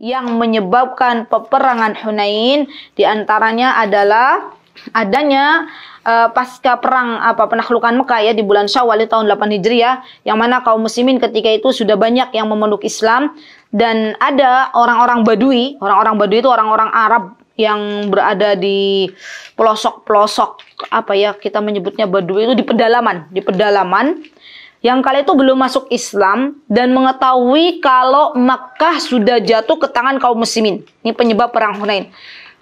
yang menyebabkan peperangan Hunain diantaranya adalah adanya uh, pasca perang apa penaklukan Mekah ya di bulan Syawal di tahun 8 Hijriah yang mana kaum muslimin ketika itu sudah banyak yang memeluk Islam dan ada orang-orang Badui, orang-orang Badui itu orang-orang Arab yang berada di pelosok-pelosok apa ya kita menyebutnya Badui itu di pedalaman, di pedalaman yang kala itu belum masuk Islam dan mengetahui kalau Makkah sudah jatuh ke tangan kaum muslimin. Ini penyebab perang Hunain.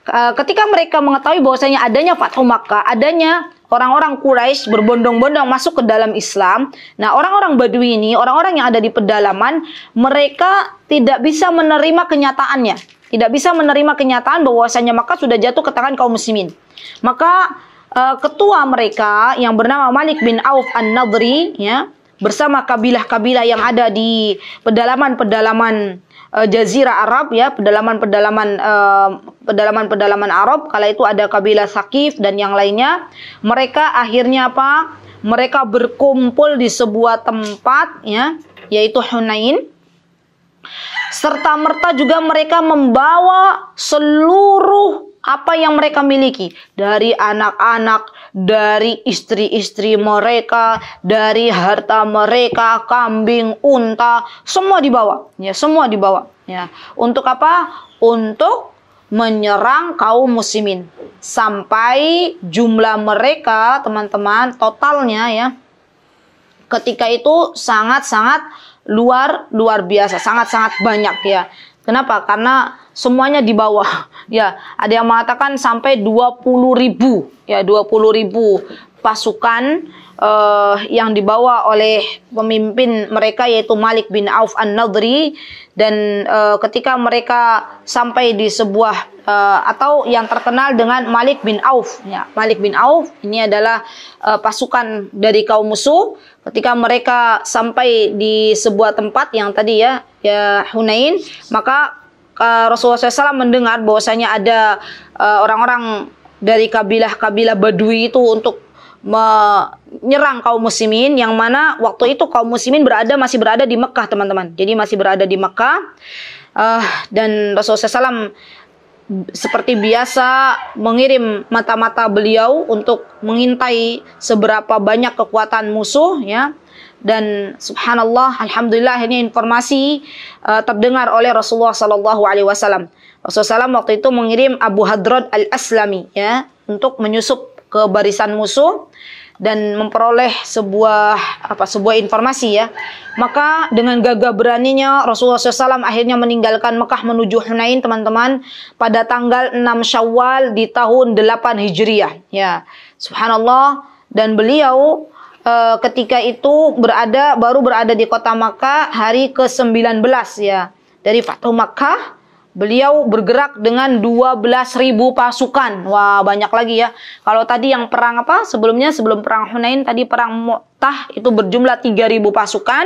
Ketika mereka mengetahui bahwasanya adanya Fathu Makkah, adanya orang-orang Quraisy berbondong-bondong masuk ke dalam Islam. Nah, orang-orang Badui ini, orang-orang yang ada di pedalaman, mereka tidak bisa menerima kenyataannya. Tidak bisa menerima kenyataan bahwasanya Makkah sudah jatuh ke tangan kaum muslimin. Maka eh, ketua mereka yang bernama Malik bin Auf An-Nadri ya bersama kabilah-kabilah yang ada di pedalaman-pedalaman uh, jazirah Arab ya, pedalaman-pedalaman uh, pedalaman-pedalaman Arab kala itu ada kabilah Sakif dan yang lainnya. Mereka akhirnya apa? Mereka berkumpul di sebuah tempat ya, yaitu Hunain. Serta merta juga mereka membawa seluruh apa yang mereka miliki dari anak-anak, dari istri-istri mereka, dari harta mereka, kambing, unta, semua dibawa, ya semua dibawa, ya. Untuk apa? Untuk menyerang kaum muslimin sampai jumlah mereka teman-teman totalnya ya ketika itu sangat-sangat luar luar biasa sangat-sangat banyak ya Kenapa? Karena semuanya di bawah. Ya, ada yang mengatakan sampai 20 ribu, ya 20 ribu pasukan uh, yang dibawa oleh pemimpin mereka yaitu Malik bin Auf An-Nadri dan uh, ketika mereka sampai di sebuah uh, atau yang terkenal dengan Malik bin Auf ya Malik bin Auf ini adalah uh, pasukan dari kaum musuh ketika mereka sampai di sebuah tempat yang tadi ya ya Hunain maka uh, Rasulullah SAW mendengar bahwasanya ada eh, orang-orang uh, dari kabilah-kabilah Badui itu untuk menyerang kaum muslimin yang mana waktu itu kaum muslimin berada masih berada di Mekah teman-teman jadi masih berada di Mekah uh, dan Rasulullah SAW seperti biasa mengirim mata-mata beliau untuk mengintai seberapa banyak kekuatan musuh ya dan subhanallah alhamdulillah ini informasi uh, terdengar oleh Rasulullah sallallahu alaihi wasallam. Rasulullah SAW waktu itu mengirim Abu Hadrad Al-Aslami ya untuk menyusup ke barisan musuh dan memperoleh sebuah apa sebuah informasi ya maka dengan gagah beraninya Rasulullah SAW akhirnya meninggalkan Mekah menuju Hunain teman-teman pada tanggal 6 Syawal di tahun 8 Hijriah ya subhanallah dan beliau e, ketika itu berada baru berada di kota Mekah hari ke-19 ya dari Fathu Mekah Beliau bergerak dengan 12.000 pasukan. Wah, banyak lagi ya. Kalau tadi yang perang apa? Sebelumnya sebelum perang Hunain tadi perang Mu'tah itu berjumlah 3.000 pasukan.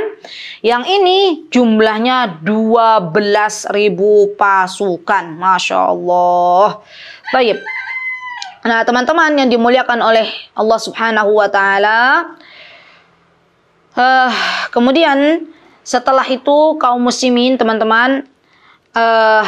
Yang ini jumlahnya 12.000 pasukan. Masya Allah. Baik. Nah, teman-teman yang dimuliakan oleh Allah Subhanahu wa taala. Uh, kemudian setelah itu kaum muslimin, teman-teman, uh,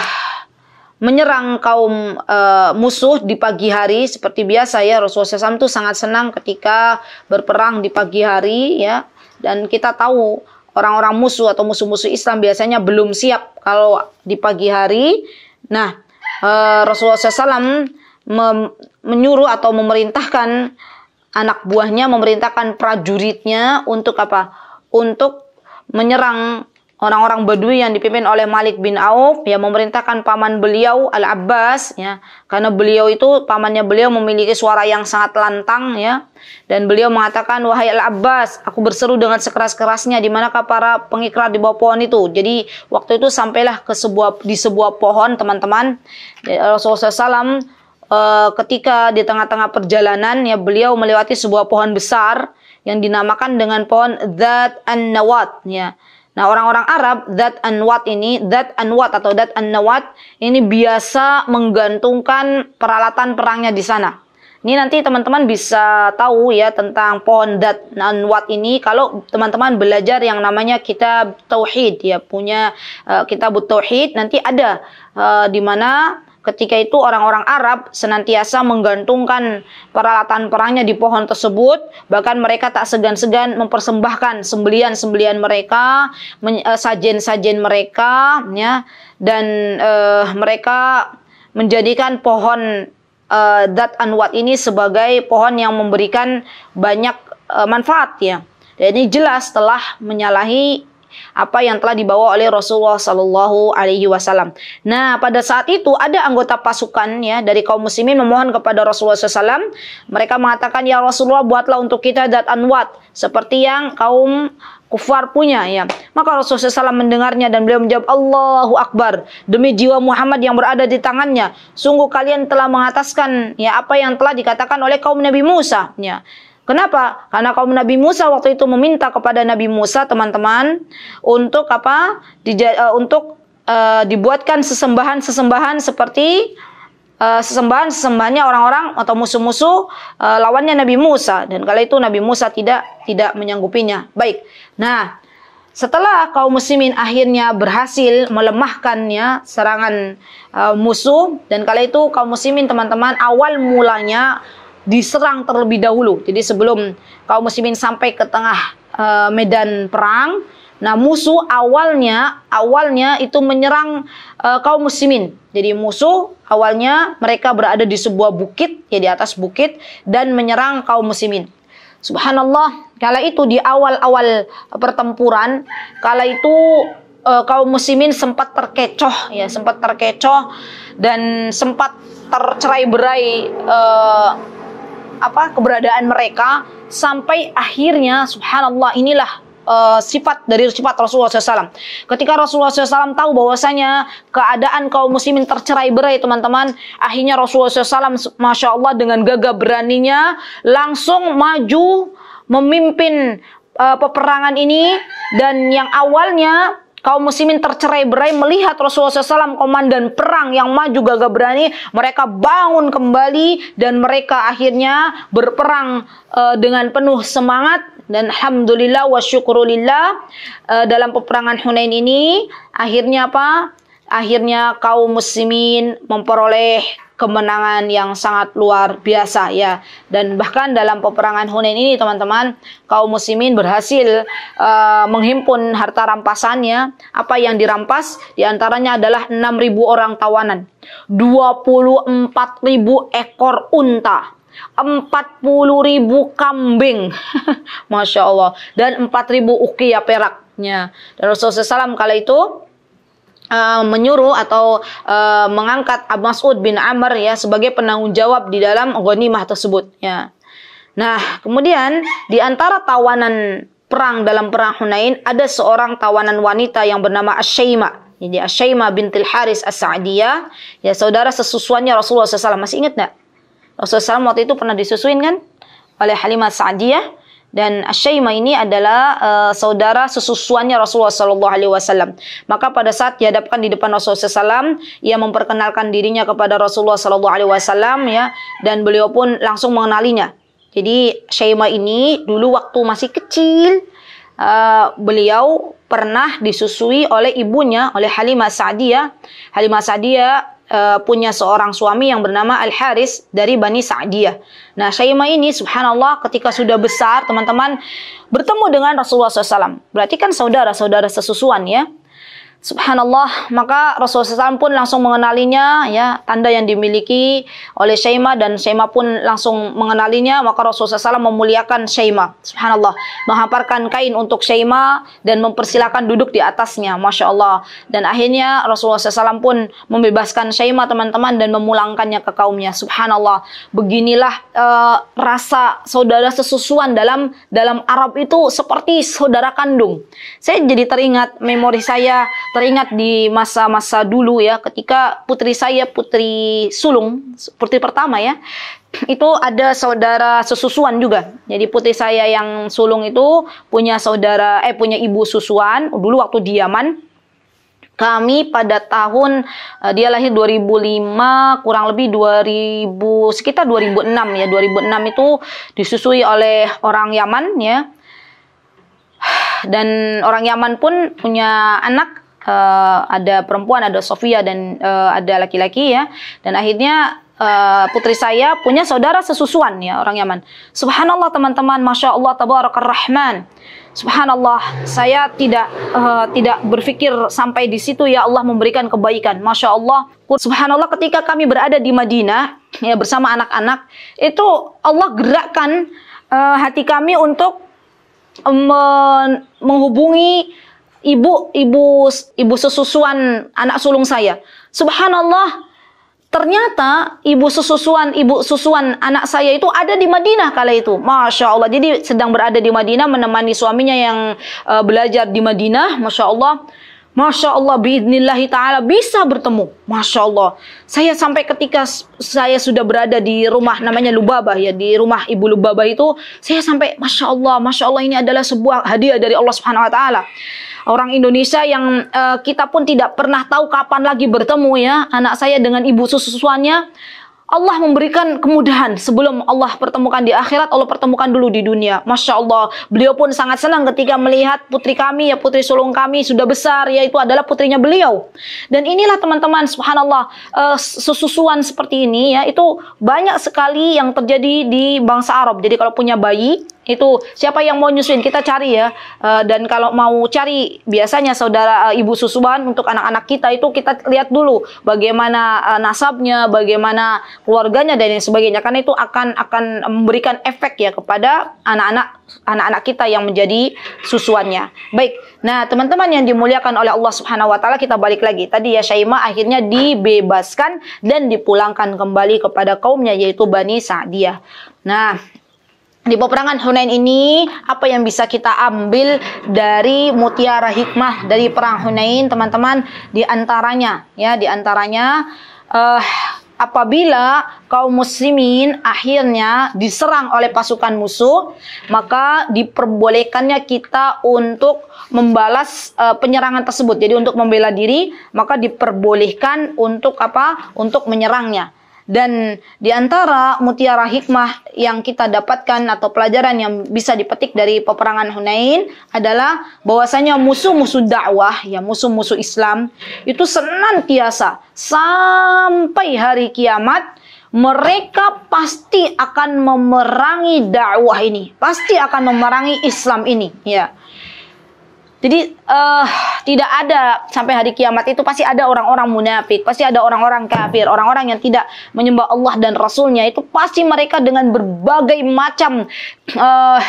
menyerang kaum uh, musuh di pagi hari seperti biasa ya Rasulullah SAW itu sangat senang ketika berperang di pagi hari ya dan kita tahu orang-orang musuh atau musuh-musuh Islam biasanya belum siap kalau di pagi hari nah uh, Rasulullah SAW menyuruh atau memerintahkan anak buahnya memerintahkan prajuritnya untuk apa untuk menyerang orang-orang Badui yang dipimpin oleh Malik bin Auf yang memerintahkan paman beliau Al Abbas ya karena beliau itu pamannya beliau memiliki suara yang sangat lantang ya dan beliau mengatakan wahai Al Abbas aku berseru dengan sekeras-kerasnya di manakah para pengikrar di bawah pohon itu jadi waktu itu sampailah ke sebuah di sebuah pohon teman-teman ya, Rasulullah SAW e, eh, ketika di tengah-tengah perjalanan ya beliau melewati sebuah pohon besar yang dinamakan dengan pohon Zat an Nawat ya Nah, orang-orang Arab that and what ini, that and what atau that dat what ini biasa menggantungkan peralatan perangnya di sana. Ini nanti teman-teman bisa tahu ya tentang pohon dat anwat ini kalau teman-teman belajar yang namanya kitab tauhid ya punya uh, kitab tauhid nanti ada uh, di mana Ketika itu orang-orang Arab senantiasa menggantungkan peralatan perangnya di pohon tersebut, bahkan mereka tak segan-segan mempersembahkan sembelian-sembelian mereka, eh, sajen-sajen mereka, ya, dan uh, mereka menjadikan pohon dat eh, anwat ini sebagai pohon yang memberikan banyak uh, manfaat ya. Dan ini jelas telah menyalahi apa yang telah dibawa oleh Rasulullah Shallallahu Alaihi Wasallam. Nah, pada saat itu ada anggota pasukan ya dari kaum muslimin memohon kepada Rasulullah SAW. Mereka mengatakan ya Rasulullah buatlah untuk kita dat anwat seperti yang kaum kufar punya ya. Maka Rasulullah SAW mendengarnya dan beliau menjawab Allahu Akbar demi jiwa Muhammad yang berada di tangannya. Sungguh kalian telah mengataskan ya apa yang telah dikatakan oleh kaum Nabi Musa ya. Kenapa? Karena kaum Nabi Musa waktu itu meminta kepada Nabi Musa teman-teman untuk apa? Dija, uh, untuk uh, dibuatkan sesembahan-sesembahan seperti uh, sesembahan-sesembahannya orang-orang atau musuh-musuh uh, lawannya Nabi Musa dan kala itu Nabi Musa tidak tidak menyanggupinya. Baik. Nah, setelah kaum muslimin akhirnya berhasil melemahkannya serangan uh, musuh dan kala itu kaum muslimin teman-teman awal mulanya diserang terlebih dahulu. Jadi sebelum kaum muslimin sampai ke tengah e, medan perang, nah musuh awalnya awalnya itu menyerang e, kaum muslimin. Jadi musuh awalnya mereka berada di sebuah bukit, ya di atas bukit dan menyerang kaum muslimin. Subhanallah, kala itu di awal-awal pertempuran, kala itu e, kaum muslimin sempat terkecoh ya, sempat terkecoh dan sempat tercerai-berai uh, apa keberadaan mereka sampai akhirnya subhanallah inilah uh, sifat dari sifat Rasulullah SAW. Ketika Rasulullah SAW tahu bahwasanya keadaan kaum muslimin tercerai berai teman-teman, akhirnya Rasulullah SAW, masya Allah dengan gagah beraninya langsung maju memimpin uh, peperangan ini dan yang awalnya kaum muslimin tercerai-berai melihat Rasulullah SAW komandan perang yang maju gagah berani, mereka bangun kembali dan mereka akhirnya berperang uh, dengan penuh semangat dan alhamdulillah wa syukurulillah uh, dalam peperangan Hunain ini akhirnya apa? akhirnya kaum muslimin memperoleh kemenangan yang sangat luar biasa ya dan bahkan dalam peperangan Hunain ini teman-teman kaum muslimin berhasil uh, menghimpun harta rampasannya apa yang dirampas diantaranya adalah 6.000 orang tawanan 24.000 ekor unta 40.000 kambing Masya Allah dan 4.000 ukiyah peraknya dan Rasulullah SAW kala itu uh, menyuruh atau uh, mengangkat Abu Mas'ud bin Amr ya sebagai penanggung jawab di dalam ghanimah tersebut ya. Nah, kemudian di antara tawanan perang dalam perang Hunain ada seorang tawanan wanita yang bernama Asyaima. Jadi Asyaima bintil Haris As-Sa'diyah, ya saudara sesusuannya Rasulullah SAW. Masih ingat enggak? Rasulullah SAW waktu itu pernah disusuin kan oleh Halimah Sa'diyah dan Asyaimah ini adalah uh, saudara sesusuannya Rasulullah Sallallahu Alaihi Wasallam. Maka pada saat dihadapkan di depan Rasulullah SAW, ia memperkenalkan dirinya kepada Rasulullah Sallallahu Alaihi Wasallam ya, dan beliau pun langsung mengenalinya. Jadi Asyaima ini dulu waktu masih kecil, uh, beliau pernah disusui oleh ibunya, oleh Halimah Sa'diyah. Halimah Sa'diyah uh, punya seorang suami yang bernama Al Haris dari Bani Sa'diyah. Nah, Syaima ini subhanallah ketika sudah besar, teman-teman bertemu dengan Rasulullah SAW. Berarti kan saudara-saudara sesusuan ya. Subhanallah, maka Rasulullah SAW pun langsung mengenalinya, ya tanda yang dimiliki oleh Syaima dan Syaima pun langsung mengenalinya, maka Rasulullah SAW memuliakan Syaima. Subhanallah, menghamparkan kain untuk Syaima dan mempersilahkan duduk di atasnya, masya Allah. Dan akhirnya Rasulullah SAW pun membebaskan Syaima teman-teman dan memulangkannya ke kaumnya. Subhanallah, beginilah uh, rasa saudara sesusuan dalam dalam Arab itu seperti saudara kandung. Saya jadi teringat memori saya teringat di masa-masa dulu ya ketika putri saya putri sulung putri pertama ya itu ada saudara sesusuan juga. Jadi putri saya yang sulung itu punya saudara eh punya ibu susuan dulu waktu diaman Kami pada tahun uh, dia lahir 2005 kurang lebih 2000 sekitar 2006 ya. 2006 itu disusui oleh orang Yaman ya. Dan orang Yaman pun punya anak Eh, ada perempuan, ada Sofia dan uh, ada laki-laki ya. Dan akhirnya uh, putri saya punya saudara sesusuan ya orang Yaman. Subhanallah teman-teman, masya Allah tabarakar rahman. Subhanallah, saya tidak uh, tidak berpikir sampai di situ ya Allah memberikan kebaikan. Masya Allah, Subhanallah ketika kami berada di Madinah ya bersama anak-anak itu Allah gerakkan uh, hati kami untuk men menghubungi ibu ibu ibu sesusuan anak sulung saya. Subhanallah, ternyata ibu sesusuan ibu susuan anak saya itu ada di Madinah kala itu. Masya Allah, jadi sedang berada di Madinah menemani suaminya yang uh, belajar di Madinah. Masya Allah. Masya Allah, biidnillahi ta'ala bisa bertemu. Masya Allah. Saya sampai ketika saya sudah berada di rumah, namanya Lubabah ya, di rumah Ibu Lubabah itu, saya sampai, Masya Allah, Masya Allah ini adalah sebuah hadiah dari Allah Subhanahu Wa Ta'ala orang Indonesia yang uh, kita pun tidak pernah tahu kapan lagi bertemu ya anak saya dengan ibu susuannya Allah memberikan kemudahan sebelum Allah pertemukan di akhirat, Allah pertemukan dulu di dunia. Masya Allah, beliau pun sangat senang ketika melihat putri kami, ya putri sulung kami sudah besar, yaitu adalah putrinya beliau. Dan inilah teman-teman, subhanallah, uh, eh, sesusuan seperti ini ya, itu banyak sekali yang terjadi di bangsa Arab. Jadi kalau punya bayi, itu siapa yang mau nyusuin kita cari ya uh, dan kalau mau cari biasanya saudara uh, ibu susuan untuk anak-anak kita itu kita lihat dulu bagaimana uh, nasabnya bagaimana keluarganya dan lain sebagainya karena itu akan akan memberikan efek ya kepada anak-anak anak-anak kita yang menjadi susuannya baik nah teman-teman yang dimuliakan oleh Allah Subhanahu wa taala kita balik lagi tadi ya Syaima akhirnya dibebaskan dan dipulangkan kembali kepada kaumnya yaitu Bani Sa'diyah nah di peperangan Hunain ini apa yang bisa kita ambil dari mutiara hikmah dari perang Hunain teman-teman di antaranya ya di antaranya uh, apabila kaum muslimin akhirnya diserang oleh pasukan musuh maka diperbolehkannya kita untuk membalas uh, penyerangan tersebut jadi untuk membela diri maka diperbolehkan untuk apa untuk menyerangnya dan di antara mutiara hikmah yang kita dapatkan atau pelajaran yang bisa dipetik dari peperangan Hunain adalah bahwasanya musuh-musuh dakwah, ya musuh-musuh Islam itu senantiasa sampai hari kiamat mereka pasti akan memerangi dakwah ini, pasti akan memerangi Islam ini, ya. Jadi uh, tidak ada sampai hari kiamat itu pasti ada orang-orang munafik, pasti ada orang-orang kafir, orang-orang yang tidak menyembah Allah dan Rasulnya itu pasti mereka dengan berbagai macam uh,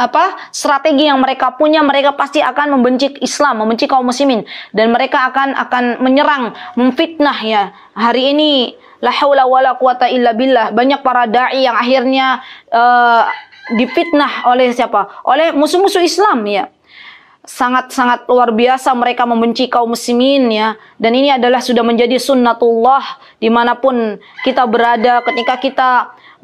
apa strategi yang mereka punya mereka pasti akan membenci Islam membenci kaum muslimin dan mereka akan akan menyerang memfitnah ya hari ini la haula wala quwata illa billah banyak para dai yang akhirnya uh, difitnah oleh siapa oleh musuh-musuh Islam ya sangat-sangat luar biasa mereka membenci kaum muslimin ya dan ini adalah sudah menjadi sunnatullah dimanapun kita berada ketika kita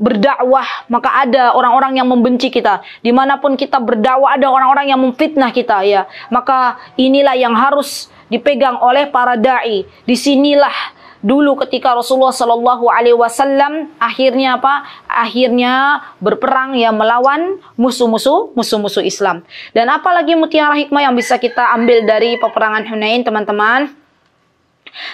berdakwah maka ada orang-orang yang membenci kita dimanapun kita berdakwah ada orang-orang yang memfitnah kita ya maka inilah yang harus dipegang oleh para dai disinilah dulu ketika Rasulullah Shallallahu Alaihi Wasallam akhirnya apa? Akhirnya berperang ya melawan musuh-musuh musuh-musuh Islam. Dan apalagi mutiara hikmah yang bisa kita ambil dari peperangan Hunain teman-teman?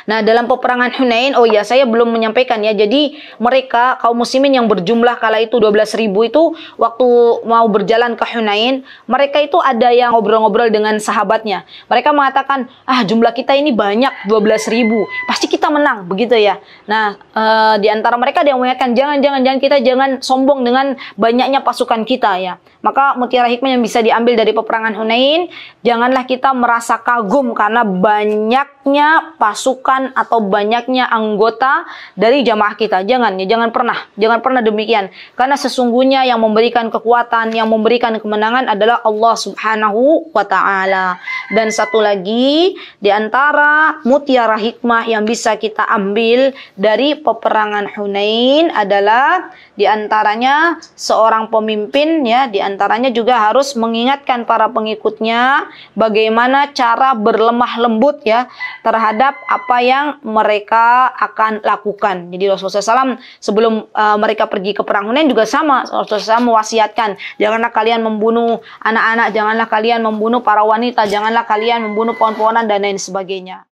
Nah, dalam peperangan Hunain, oh ya, saya belum menyampaikan ya. Jadi, mereka kaum muslimin yang berjumlah kala itu 12.000 itu waktu mau berjalan ke Hunain, mereka itu ada yang ngobrol-ngobrol dengan sahabatnya. Mereka mengatakan, "Ah, jumlah kita ini banyak, ribu Pasti kita menang." Begitu ya. Nah, e, di antara mereka ada yang mengatakan, "Jangan-jangan jangan kita jangan sombong dengan banyaknya pasukan kita ya." Maka mutiara hikmah yang bisa diambil dari peperangan Hunain, janganlah kita merasa kagum karena banyaknya pasukan pasukan atau banyaknya anggota dari jamaah kita. Jangan ya, jangan pernah, jangan pernah demikian. Karena sesungguhnya yang memberikan kekuatan, yang memberikan kemenangan adalah Allah Subhanahu wa taala. Dan satu lagi di antara mutiara hikmah yang bisa kita ambil dari peperangan Hunain adalah di antaranya seorang pemimpin ya, di antaranya juga harus mengingatkan para pengikutnya bagaimana cara berlemah lembut ya terhadap apa yang mereka akan lakukan. Jadi Rasulullah SAW sebelum uh, mereka pergi ke perang Hunain juga sama. Rasulullah SAW mewasiatkan, janganlah kalian membunuh anak-anak, janganlah kalian membunuh para wanita, janganlah kalian membunuh pohon-pohonan dan lain sebagainya.